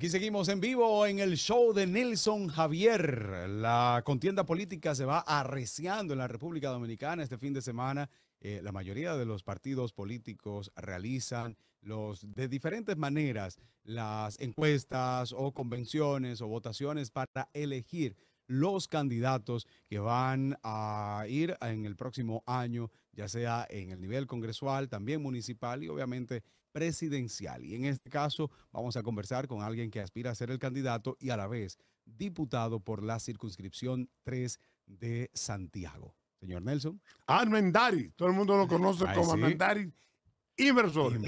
Aquí seguimos en vivo en el show de Nelson Javier. La contienda política se va arreciando en la República Dominicana este fin de semana. Eh, la mayoría de los partidos políticos realizan los, de diferentes maneras las encuestas o convenciones o votaciones para elegir los candidatos que van a ir en el próximo año, ya sea en el nivel congresual, también municipal y obviamente presidencial. Y en este caso vamos a conversar con alguien que aspira a ser el candidato y a la vez diputado por la circunscripción 3 de Santiago. Señor Nelson. Armendari, ah, todo el mundo lo conoce como inversores.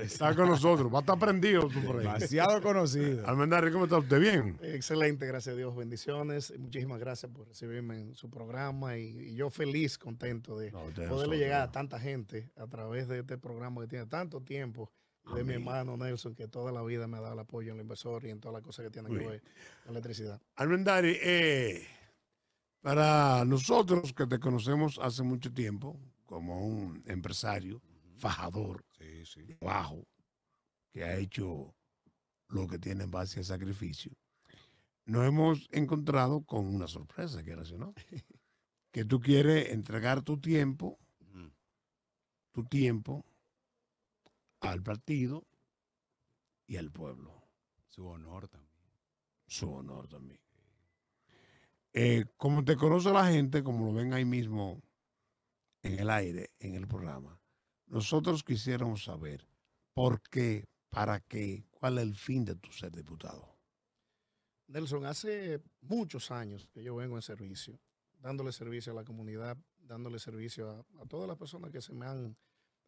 Está con nosotros, va a estar prendido Demasiado conocido. Almendari, ¿cómo está usted? ¿Bien? Excelente, gracias a Dios. Bendiciones. Muchísimas gracias por recibirme en su programa y, yo feliz, contento de poderle llegar a tanta gente a través de este programa que tiene tanto tiempo de mi hermano Nelson, que toda la vida me ha dado el apoyo en el inversor y en todas las cosas que tienen que ver con electricidad. Almendari, eh, para nosotros que te conocemos hace mucho tiempo como un empresario, fajador, bajo, que ha hecho lo que tiene en base al sacrificio, nos hemos encontrado con una sorpresa, que era no, que tú quieres entregar tu tiempo, tu tiempo al partido y al pueblo. Su honor también. Su honor también. Eh, como te conoce la gente, como lo ven ahí mismo en el aire, en el programa, nosotros quisiéramos saber por qué, para qué, cuál es el fin de tu ser diputado. Nelson, hace muchos años que yo vengo en servicio, dándole servicio a la comunidad, dándole servicio a, a todas las personas que se me han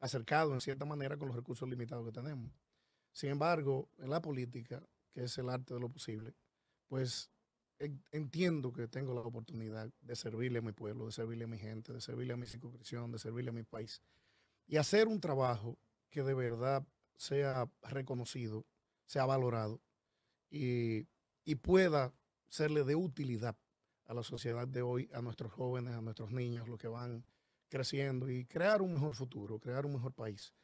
acercado en cierta manera con los recursos limitados que tenemos. Sin embargo, en la política, que es el arte de lo posible, pues entiendo que tengo la oportunidad de servirle a mi pueblo, de servirle a mi gente, de servirle a mi circunscripción, de servirle a mi país y hacer un trabajo que de verdad sea reconocido, sea valorado y, pueda serle de utilidad a la sociedad de hoy, a nuestros jóvenes, a nuestros niños, los que van creciendo y crear un mejor futuro, crear un mejor país,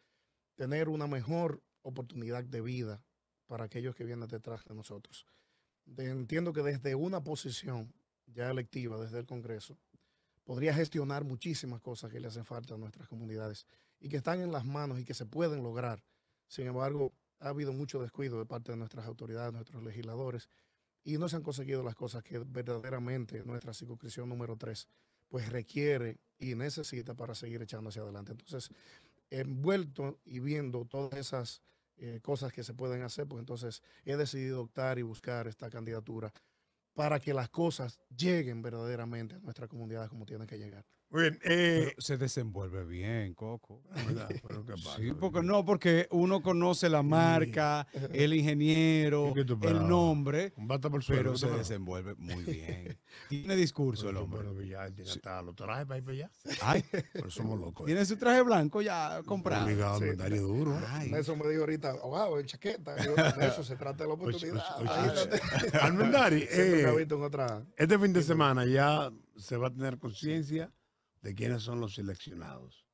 tener una mejor oportunidad de vida para aquellos que vienen detrás de nosotros. entiendo que desde una posición ya electiva, desde el Congreso, podría gestionar muchísimas cosas que le hacen falta a nuestras comunidades y que están en las manos y que se pueden lograr. Sin embargo, ha habido mucho descuido de parte de nuestras autoridades, nuestros legisladores, y no se han conseguido las cosas que verdaderamente nuestra circunscripción número 3 pues requiere y necesita para seguir echando hacia adelante. Entonces, envuelto y viendo todas esas eh, cosas que se pueden hacer, pues entonces he decidido optar y buscar esta candidatura para que las cosas lleguen verdaderamente a nuestra comunidad como tienen que llegar. Eh, se desenvuelve bien, Coco. sí, porque no, porque uno conoce la marca, el ingeniero, el nombre, pero se desenvuelve muy bien. Tiene discurso el hombre. Pues ya, tiene los allá. Ay, pero somos locos. ¿eh? Tiene su traje blanco ya comprado. Obligado, duro. Eso me dijo ahorita, wow, en chaqueta. eso se trata de la oportunidad. Almendari, eh, este fin de semana ya se va a tener conciencia de quiénes son los seleccionados.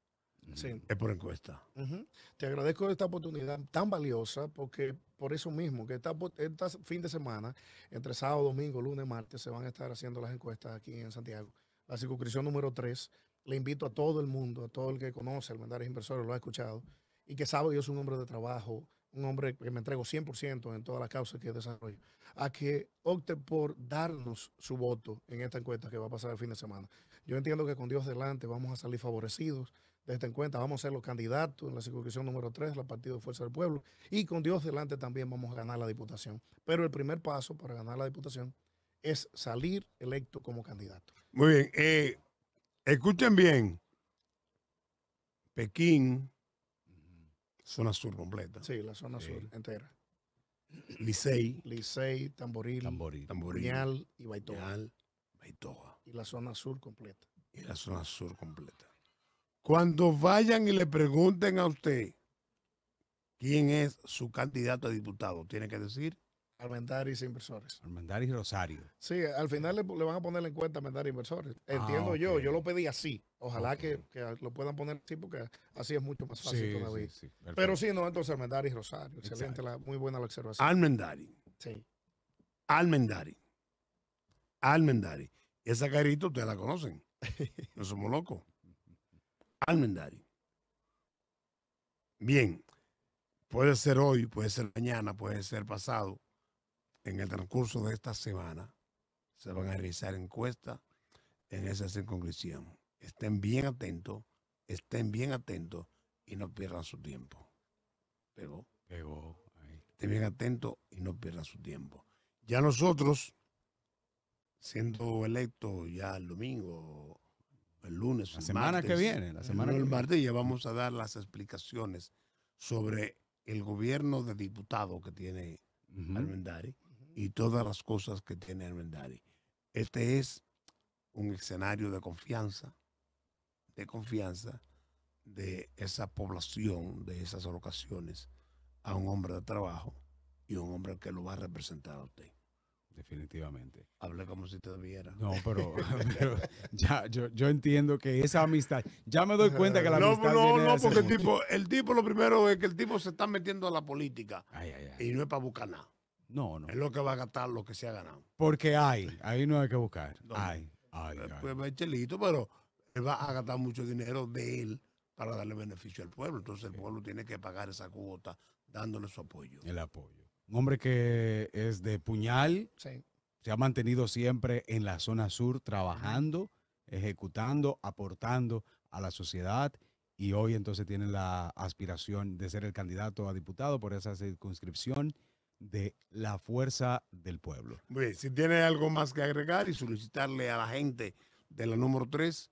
Es por encuesta. Te agradezco esta oportunidad tan valiosa porque por eso mismo, que esta, fin de semana, entre sábado, domingo, lunes, martes, se van a estar haciendo las encuestas aquí en Santiago. La circunscripción número 3. Le invito a todo el mundo, a todo el que conoce el Mendares Inversores, lo ha escuchado, y que sabe que yo soy un hombre de trabajo, un hombre que me entrego 100% en todas las causas que desarrollo, a que opte por darnos su voto en esta encuesta que va a pasar el fin de semana. Yo entiendo que con Dios delante vamos a salir favorecidos de esta encuesta, vamos a ser los candidatos en la circunscripción número 3, la Partido de Fuerza del Pueblo, y con Dios delante también vamos a ganar la diputación. Pero el primer paso para ganar la diputación es salir electo como candidato. Muy bien, eh, escuchen bien, Pekín Zona sur completa. Sí, la zona sur entera. Licey. Licey, Tamboril, Tamboril, Tamboril y Baitoa. Baitoa. Y la zona sur completa. Y la zona sur completa. Cuando vayan y le pregunten a usted quién es su candidato a diputado, tiene que decir y Inversores. y Rosario. Sí, al final le, van a poner en cuenta Almendaris Inversores. Ah, Entiendo yo, yo lo pedí así. Ojalá que, lo puedan poner así porque así es mucho más fácil todavía. Sí, Pero sí, no, entonces y Rosario. Excelente, muy buena la observación. Almendari. Sí. Almendari. Almendari. Esa carita ustedes la conocen. No somos locos. Almendari. Bien. Puede ser hoy, puede ser mañana, puede ser pasado en el transcurso de esta semana se van a realizar encuestas en esa circunscripción. Estén bien atentos, estén bien atentos y no pierdan su tiempo. Pegó. Pegó. Estén bien atentos y no pierdan su tiempo. Ya nosotros, siendo electos ya el domingo, el lunes, la semana que viene, la semana del martes ya vamos a dar las explicaciones sobre el gobierno de diputado que tiene uh y todas las cosas que tiene Hermendari. Este es un escenario de confianza, de confianza de esa población, de esas locaciones, a un hombre de trabajo y un hombre que lo va a representar a usted. Definitivamente. Hablé como si te viera. No, pero, ya, yo, entiendo que esa amistad, ya me doy cuenta que la no, amistad. No, no, porque el tipo, lo primero es que el tipo se está metiendo a la política y no es para buscar nada. No, no. Es lo que va a gastar lo que se ha ganado. Porque hay, ahí no hay que buscar. Hay, hay, eh, Pues hay. Chelito, pero va a gastar mucho dinero de él para darle beneficio al pueblo. Entonces el pueblo tiene que pagar esa cuota dándole su apoyo. El apoyo. Un hombre que es de puñal, sí. se ha mantenido siempre en la zona sur trabajando, ejecutando, aportando a la sociedad y hoy entonces tiene la aspiración de ser el candidato a diputado por esa circunscripción de la fuerza del pueblo. si tiene algo más que agregar y solicitarle a la gente de la número 3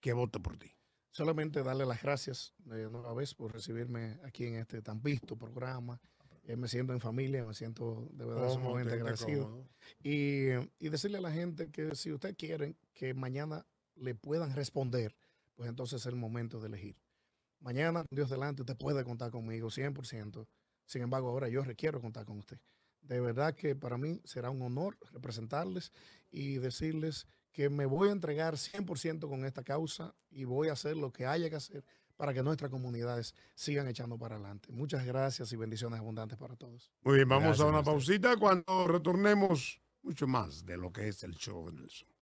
que vote por ti. Solamente darle las gracias eh, de vez por recibirme aquí en este tan visto programa. Eh, me siento en familia, me siento de verdad sumamente agradecido. Y, decirle a la gente que si usted quieren que mañana le puedan responder, pues entonces es el momento de elegir. Mañana, Dios delante, usted puede contar conmigo 100%. Sin embargo, ahora yo requiero contar con usted. De verdad que para mí será un honor representarles y decirles que me voy a entregar 100% con esta causa y voy a hacer lo que haya que hacer para que nuestras comunidades sigan echando para adelante. Muchas gracias y bendiciones abundantes para todos. Muy bien, vamos a una pausita cuando retornemos mucho más de lo que es el show el Nelson.